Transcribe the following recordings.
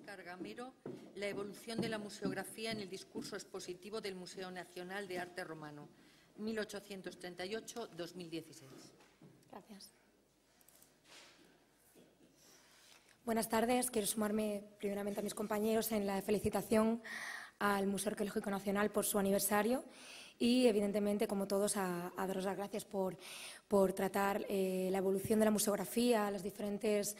Cargamero, la evolución de la museografía en el discurso expositivo del Museo Nacional de Arte Romano, 1838-2016. Gracias. Buenas tardes. Quiero sumarme primeramente a mis compañeros en la felicitación al Museo Arqueológico Nacional por su aniversario y, evidentemente, como todos, a, daros las gracias por, por tratar eh, la evolución de la museografía, las diferentes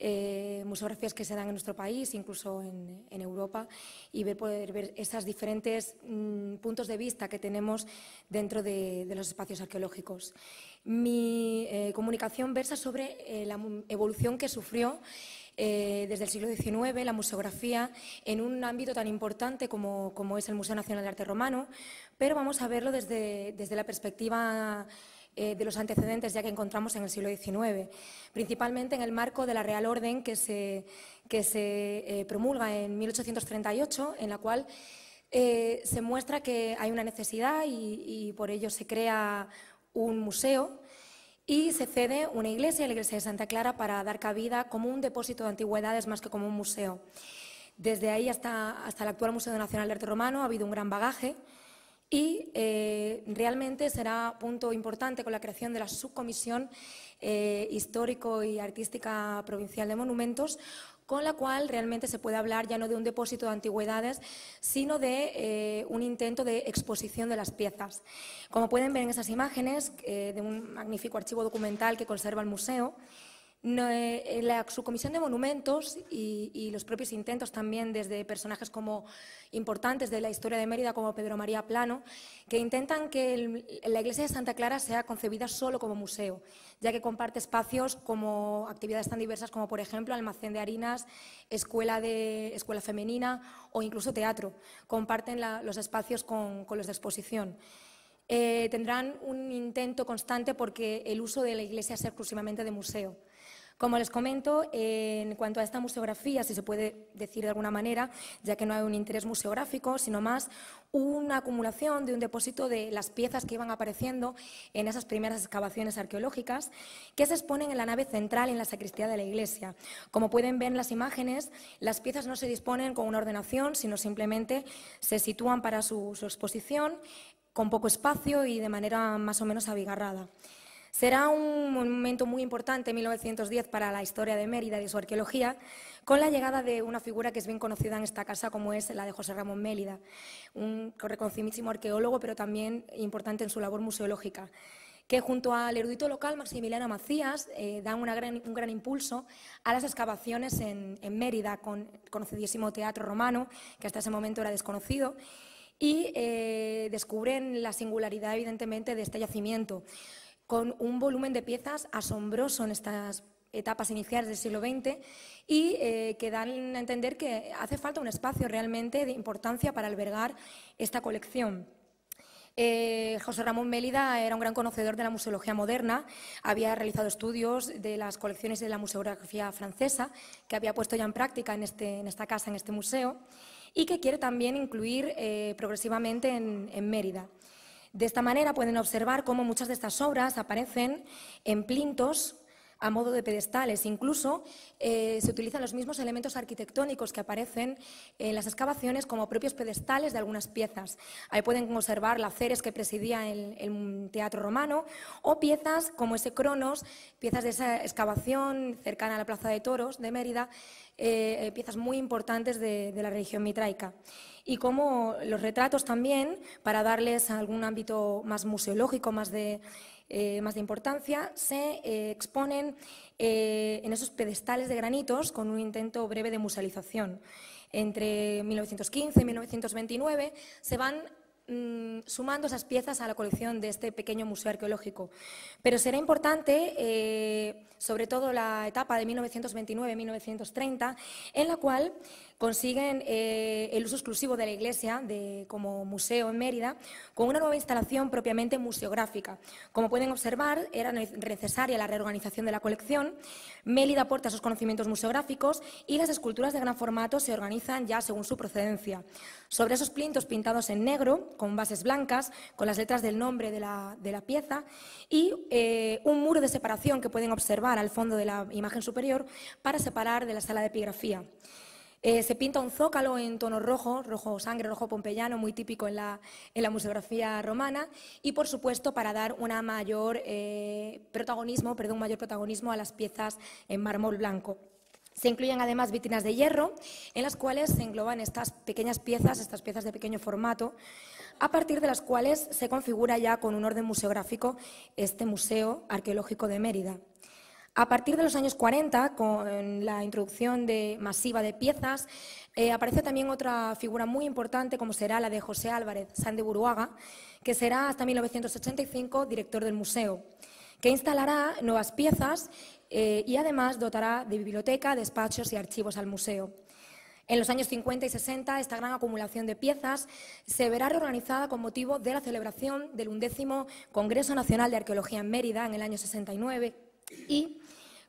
eh, museografías que se dan en nuestro país, incluso en, Europa, y ver, poder ver esos diferentes mm, puntos de vista que tenemos dentro de, los espacios arqueológicos. Mi eh, comunicación versa sobre eh, la evolución que sufrió desde el siglo XIX la museografía en un ámbito tan importante como, es el Museo Nacional de Arte Romano, pero vamos a verlo desde, desde la perspectiva eh, de los antecedentes ya que encontramos en el siglo XIX, principalmente en el marco de la Real Orden que se, que se eh, promulga en 1838, en la cual eh, se muestra que hay una necesidad y, por ello se crea un museo y se cede una iglesia, la iglesia de Santa Clara, para dar cabida como un depósito de antigüedades más que como un museo. Desde ahí hasta, hasta el actual Museo Nacional de Arte Romano ha habido un gran bagaje y eh, realmente será punto importante con la creación de la subcomisión eh, histórico y artística provincial de monumentos, con la cual realmente se puede hablar ya no de un depósito de antigüedades, sino de eh, un intento de exposición de las piezas. Como pueden ver en esas imágenes de un magnífico archivo documental que conserva el museo, en eh, eh, la subcomisión de monumentos y, los propios intentos también desde personajes como importantes de la historia de Mérida, como Pedro María Plano, que intentan que la iglesia de Santa Clara sea concebida solo como museo, ya que comparte espacios como actividades tan diversas como, por ejemplo, almacén de harinas, escuela, de, escuela femenina o incluso teatro. Comparten los espacios con, los de exposición. Eh, tendrán un intento constante porque el uso de la iglesia sea exclusivamente de museo. Como les comento, en cuanto a esta museografía, si se puede decir de alguna manera, ya que no hay un interés museográfico, sino más una acumulación de un depósito de las piezas que iban apareciendo en esas primeras excavaciones arqueológicas que se exponen en la nave central en la sacristía de la iglesia. Como pueden ver en las imágenes, las piezas no se disponen con una ordenación, sino simplemente se sitúan para su, su exposición con poco espacio y de manera más o menos abigarrada. Será un momento muy importante, en 1910, para la historia de Mérida y su arqueología, con la llegada de una figura que es bien conocida en esta casa, como es la de José Ramón Mélida, un reconocidísimo arqueólogo, pero también importante en su labor museológica que junto al erudito local Maximiliano Macías eh, dan un gran impulso a las excavaciones en, Mérida, con el conocidísimo teatro romano, que hasta ese momento era desconocido, y eh, descubren la singularidad, evidentemente, de este yacimiento con un volumen de piezas asombroso en estas etapas iniciales del siglo XX y eh, que dan a entender que hace falta un espacio realmente de importancia para albergar esta colección. Eh, José Ramón Mélida era un gran conocedor de la museología moderna, había realizado estudios de las colecciones de la museografía francesa, que había puesto ya en práctica en, este, esta casa, en este museo, y que quiere también incluir eh, progresivamente en Mérida. De esta manera pueden observar cómo muchas de estas obras aparecen en plintos a modo de pedestales. Incluso eh, se utilizan los mismos elementos arquitectónicos que aparecen en las excavaciones como propios pedestales de algunas piezas. Ahí pueden observar la ceres que presidía el, teatro romano o piezas como ese cronos, piezas de esa excavación cercana a la Plaza de Toros de Mérida, eh, piezas muy importantes de, de la religión mitraica y como los retratos también, para darles algún ámbito más museológico, más de eh, más de importancia, se eh, exponen eh, en esos pedestales de granitos con un intento breve de musealización. Entre 1915 y 1929 se van mm, sumando esas piezas a la colección de este pequeño museo arqueológico. Pero será importante, sobre todo la etapa de 1929-1930, en la cual consiguen eh, el uso exclusivo de la iglesia como museo en Mérida con una nueva instalación propiamente museográfica. Como pueden observar, era necesaria la reorganización de la colección. Mérida aporta sus conocimientos museográficos y las esculturas de gran formato se organizan ya según su procedencia. Sobre esos plintos pintados en negro, con bases blancas, con las letras del nombre de la, pieza y eh, un muro de separación que pueden observar al fondo de la imagen superior para separar de la sala de epigrafía. Eh, se pinta un zócalo en tono rojo, rojo sangre, rojo pompeyano, muy típico en la, museografía romana, y por supuesto para dar un mayor, eh, protagonismo, perdón, mayor protagonismo a las piezas en mármol blanco. Se incluyen además vitrinas de hierro, en las cuales se engloban estas pequeñas piezas, estas piezas de pequeño formato, a partir de las cuales se configura ya con un orden museográfico este Museo Arqueológico de Mérida. A partir de los años 40, con la introducción masiva de piezas, eh, aparece también otra figura muy importante, como será la de José Álvarez San de Buruaga, que será hasta 1985 director del museo, que instalará nuevas piezas eh, y además dotará de biblioteca, despachos y archivos al museo. En los años 50 y 60, esta gran acumulación de piezas se verá reorganizada con motivo de la celebración del undécimo Congreso Nacional de Arqueología en Mérida en el año 69 y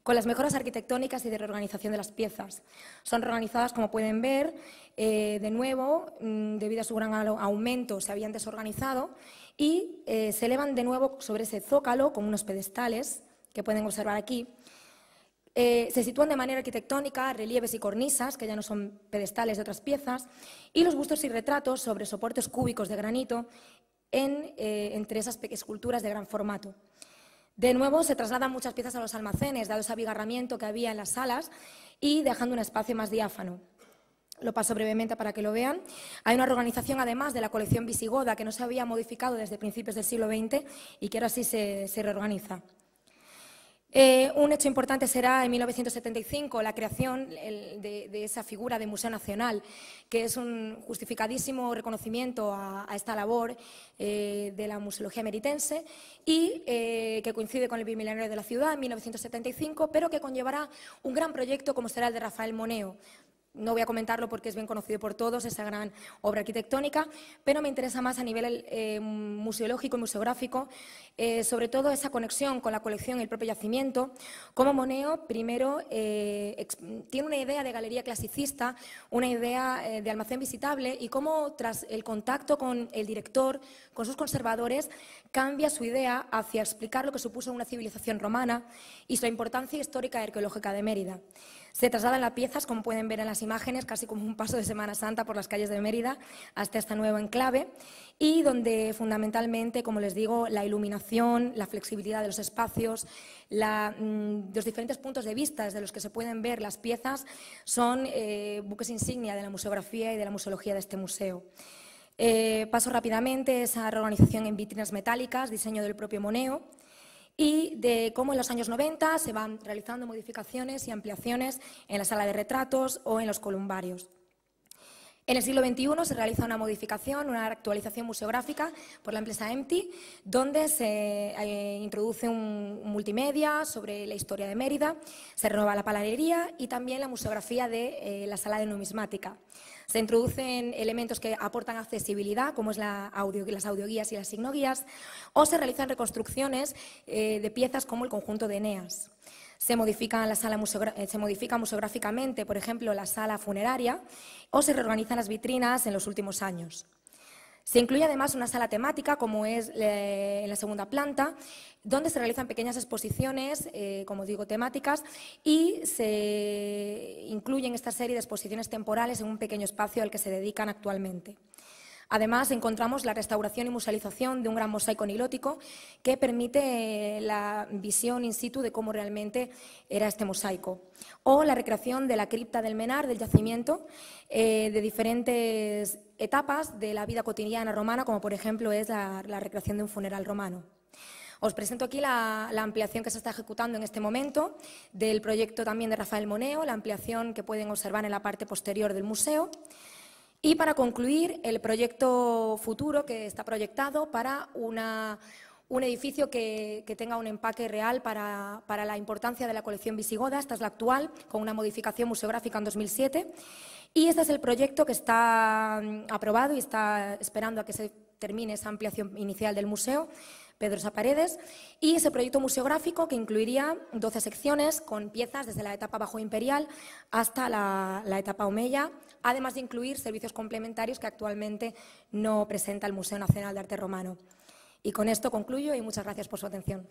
con las mejoras arquitectónicas y de reorganización de las piezas. Son reorganizadas, como pueden ver, eh, de nuevo, mm, debido a su gran aumento, se habían desorganizado y eh, se elevan de nuevo sobre ese zócalo con unos pedestales que pueden observar aquí. Eh, se sitúan de manera arquitectónica relieves y cornisas, que ya no son pedestales de otras piezas, y los bustos y retratos sobre soportes cúbicos de granito entre esas esculturas de gran formato. De nuevo, se trasladan muchas piezas a los almacenes, dado ese abigarramiento que había en las salas y dejando un espacio más diáfano. Lo paso brevemente para que lo vean. Hay una reorganización, además, de la colección visigoda que no se había modificado desde principios del siglo XX y que ahora sí se reorganiza. Eh, un hecho importante será en 1975 la creación de, esa figura de Museo Nacional, que es un justificadísimo reconocimiento a, esta labor eh, de la museología meritense y eh, que coincide con el bimilenario de la ciudad en 1975, pero que conllevará un gran proyecto como será el de Rafael Moneo, no voy a comentarlo porque es bien conocido por todos, esa gran obra arquitectónica, pero me interesa más a nivel eh, museológico y museográfico, eh, sobre todo esa conexión con la colección y el propio yacimiento, cómo Moneo primero eh, tiene una idea de galería clasicista, una idea de almacén visitable y cómo tras el contacto con el director, con sus conservadores, cambia su idea hacia explicar lo que supuso una civilización romana y su importancia histórica y arqueológica de Mérida. Se trasladan las piezas, como pueden ver en las imágenes, casi como un paso de Semana Santa por las calles de Mérida hasta este nuevo enclave y donde fundamentalmente, como les digo, la iluminación, la flexibilidad de los espacios, mm, los diferentes puntos de vista desde los que se pueden ver las piezas son eh, buques insignia de la museografía y de la museología de este museo. Eh, paso rápidamente esa reorganización en vitrinas metálicas, diseño del propio Moneo y de cómo en los años 90 se van realizando modificaciones y ampliaciones en la sala de retratos o en los columbarios. En el siglo XXI se realiza una modificación, una actualización museográfica por la empresa Empty, donde se eh, introduce un multimedia sobre la historia de Mérida, se renueva la paladería y también la museografía de eh, la sala de numismática. Se introducen elementos que aportan accesibilidad, como es las audioguías y las signoguías, o se realizan reconstrucciones eh, de piezas como el conjunto de Eneas. Se modifica, eh, se modifica museográficamente, por ejemplo, la sala funeraria, o se reorganizan las vitrinas en los últimos años. Se incluye además una sala temática, como es eh, en la segunda planta, donde se realizan pequeñas exposiciones, eh, como digo, temáticas, y se incluyen esta serie de exposiciones temporales en un pequeño espacio al que se dedican actualmente. Además, encontramos la restauración y musealización de un gran mosaico nilótico que permite eh, la visión in situ de cómo realmente era este mosaico. O la recreación de la cripta del Menar, del yacimiento, de diferentes etapas de la vida cotidiana romana, como por ejemplo es la, recreación de un funeral romano. Os presento aquí la, ampliación que se está ejecutando en este momento del proyecto también de Rafael Moneo, la ampliación que pueden observar en la parte posterior del museo. Y para concluir, el proyecto futuro que está proyectado para un edificio que, tenga un empaque real para, para la importancia de la colección visigoda. Esta es la actual, con una modificación museográfica en 2007 y este es el proyecto que está mm, aprobado y está esperando a que se termine esa ampliación inicial del museo. Pedro Saparedes, y ese proyecto museográfico que incluiría 12 secciones con piezas desde la etapa bajo imperial hasta la, la, etapa Omeya, además de incluir servicios complementarios que actualmente no presenta el Museo Nacional de Arte Romano. Y con esto concluyo y muchas gracias por su atención.